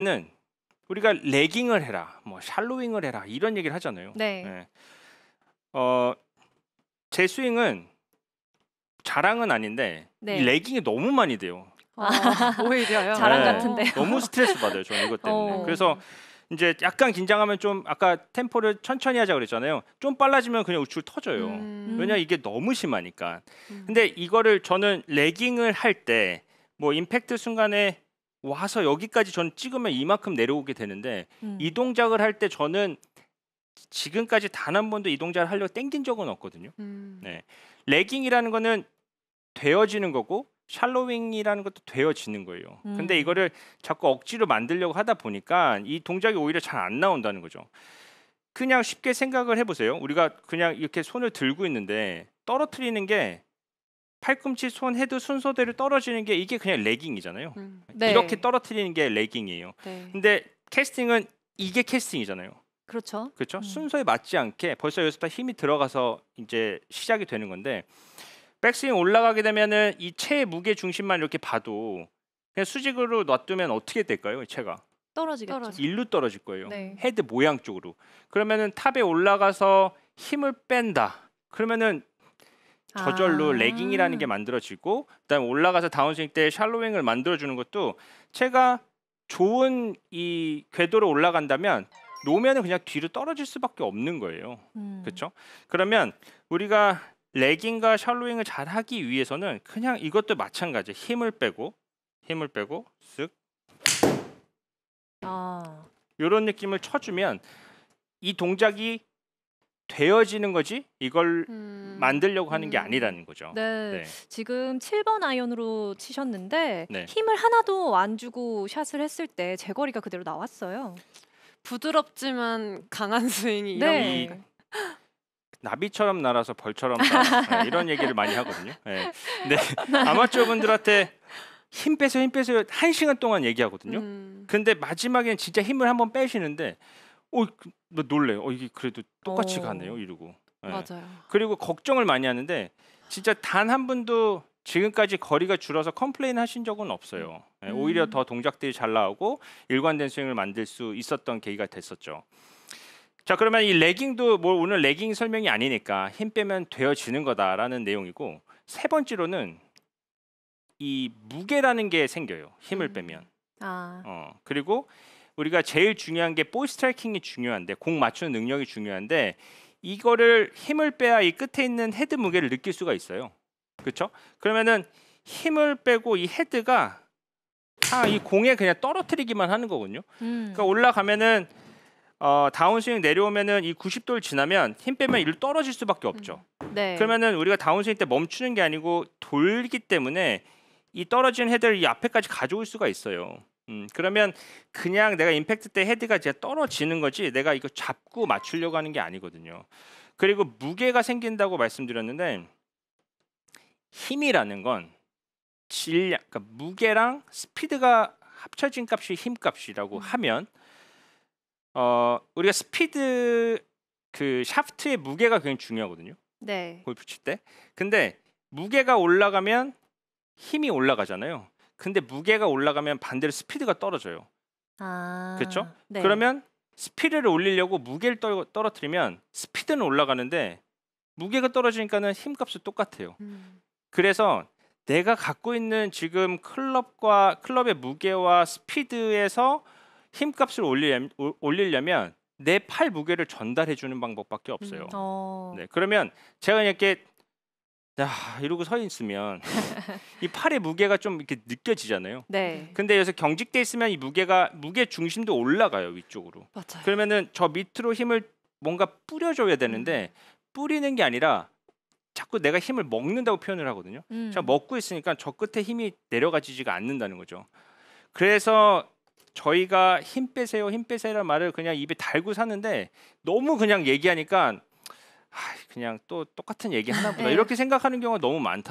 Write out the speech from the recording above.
는 우리가 레깅을 해라, 뭐 샬로잉을 해라 이런 얘기를 하잖아요. 네. 네. 어, 제 스윙은 자랑은 아닌데 네. 이 레깅이 너무 많이 돼요. 아, 오히려요. 자랑 네. 같은데. 너무 스트레스 받아요. 저는 이것 때문에. 어. 그래서 이제 약간 긴장하면 좀 아까 템포를 천천히 하자 그랬잖아요. 좀 빨라지면 그냥 우측 터져요. 음. 왜냐 이게 너무 심하니까. 음. 근데 이거를 저는 레깅을 할 때 뭐 임팩트 순간에 와서 여기까지 전 찍으면 이만큼 내려오게 되는데 음. 이 동작을 할 때 저는 지금까지 단 한 번도 이 동작을 하려고 땡긴 적은 없거든요. 음. 네. 레깅이라는 거는 되어지는 거고 샬로윙이라는 것도 되어지는 거예요. 음. 근데 이거를 자꾸 억지로 만들려고 하다 보니까 이 동작이 오히려 잘 안 나온다는 거죠. 그냥 쉽게 생각을 해보세요. 우리가 그냥 이렇게 손을 들고 있는데 떨어뜨리는 게 팔꿈치 손 헤드 순서대로 떨어지는 게 이게 그냥 레깅이잖아요. 음. 네. 이렇게 떨어뜨리는 게 레깅이에요. 네. 근데 캐스팅은 이게 캐스팅이잖아요. 그렇죠. 그렇죠. 음. 순서에 맞지 않게 벌써 여기서 다 힘이 들어가서 이제 시작이 되는 건데 백스윙 올라가게 되면은 이 체의 무게 중심만 이렇게 봐도 그냥 수직으로 놔두면 어떻게 될까요? 이 체가 떨어지겠죠. 떨어지. 일로 떨어질 거예요. 네. 헤드 모양 쪽으로. 그러면은 탑에 올라가서 힘을 뺀다. 그러면은 저절로 아. 레깅이라는 게 만들어지고 그다음에 올라가서 다운스윙 때샬로잉을 만들어 주는 것도 채가 좋은 이 궤도로 올라간다면 노면은 그냥 뒤로 떨어질 수밖에 없는 거예요. 음. 그렇죠? 그러면 우리가 레깅과 샬로잉을 잘 하기 위해서는 그냥 이것도 마찬가지. 힘을 빼고 힘을 빼고 쓱 아. 이런 느낌을 쳐주면 이 동작이 되어지는 거지 이걸 음. 만들려고 하는 게 음. 아니라는 거죠. 네. 네. 지금 7번 아이언으로 치셨는데 네. 힘을 하나도 안 주고 샷을 했을 때 제거리가 그대로 나왔어요. 부드럽지만 강한 스윙이 네. 이런 건 나비처럼 날아서 벌처럼 날아 네, 이런 얘기를 많이 하거든요. 네. 네. 아마추어 분들한테 힘 빼세요, 힘 빼세요 한 시간 동안 얘기하거든요. 음. 근데 마지막엔 진짜 힘을 한번 빼시는데 어, 그, 놀래. 어 이게 그래도 똑같이 어. 가네요. 이러고. 예. 맞아요. 그리고 걱정을 많이 하는데 진짜 단 한 분도 지금까지 거리가 줄어서 컴플레인 하신 적은 없어요. 예, 음. 오히려 더 동작들이 잘 나오고 일관된 스윙을 만들 수 있었던 계기가 됐었죠. 자 그러면 이 레깅도 뭐 오늘 레깅 설명이 아니니까 힘 빼면 되어지는 거다라는 내용이고 세 번째로는 이 무게라는 게 생겨요. 힘을 음. 빼면. 아, 어, 그리고 우리가 제일 중요한 게볼 스트라이킹이 중요한데 공 맞추는 능력이 중요한데 이거를 힘을 빼야 이 끝에 있는 헤드 무게를 느낄 수가 있어요. 그렇죠? 그러면은 힘을 빼고 이 헤드가 아, 이 공에 그냥 떨어뜨리기만 하는 거군요. 음. 그러니까 올라가면은 어, 다운스윙 내려오면은 이 90도를 지나면 힘 빼면 일로 떨어질 수밖에 없죠. 음. 네. 그러면은 우리가 다운스윙 때 멈추는 게 아니고 돌기 때문에 이 떨어진 헤드를 이 앞에까지 가져올 수가 있어요. 음, 그러면 그냥 내가 임팩트 때 헤드가 이제 떨어지는 거지 내가 이거 잡고 맞추려고 하는 게 아니거든요. 그리고 무게가 생긴다고 말씀드렸는데 힘이라는 건 질량, 그러니까 무게랑 스피드가 합쳐진 값이 힘값이라고 음. 하면 어, 우리가 스피드 그 샤프트의 무게가 굉장히 중요하거든요. 네. 골프 칠 때. 근데 무게가 올라가면 힘이 올라가잖아요. 근데 무게가 올라가면 반대로 스피드가 떨어져요. 아, 그렇죠? 네. 그러면 스피드를 올리려고 무게를 떨, 떨어뜨리면 스피드는 올라가는데 무게가 떨어지니까는 힘값이 똑같아요. 음. 그래서 내가 갖고 있는 지금 클럽과 클럽의 무게와 스피드에서 힘값을 올리려, 면내 팔 무게를 전달해 주는 방법밖에 음, 없어요. 음, 어. 네, 그러면 제가 이렇게 야 이러고 서 있으면 이 팔의 무게가 좀 이렇게 느껴지잖아요. 네. 근데 여기서 경직돼 있으면 이 무게가 무게 중심도 올라가요 위쪽으로. 맞아요. 그러면은 저 밑으로 힘을 뭔가 뿌려줘야 되는데 음. 뿌리는 게 아니라 자꾸 내가 힘을 먹는다고 표현을 하거든요. 음. 제가 먹고 있으니까 저 끝에 힘이 내려가지지가 않는다는 거죠. 그래서 저희가 힘 빼세요, 힘 빼세요라는 말을 그냥 입에 달고 사는데 너무 그냥 얘기하니까 아, 그냥 또 똑같은 얘기 하나 보다. 네. 이렇게 생각하는 경우가 너무 많다는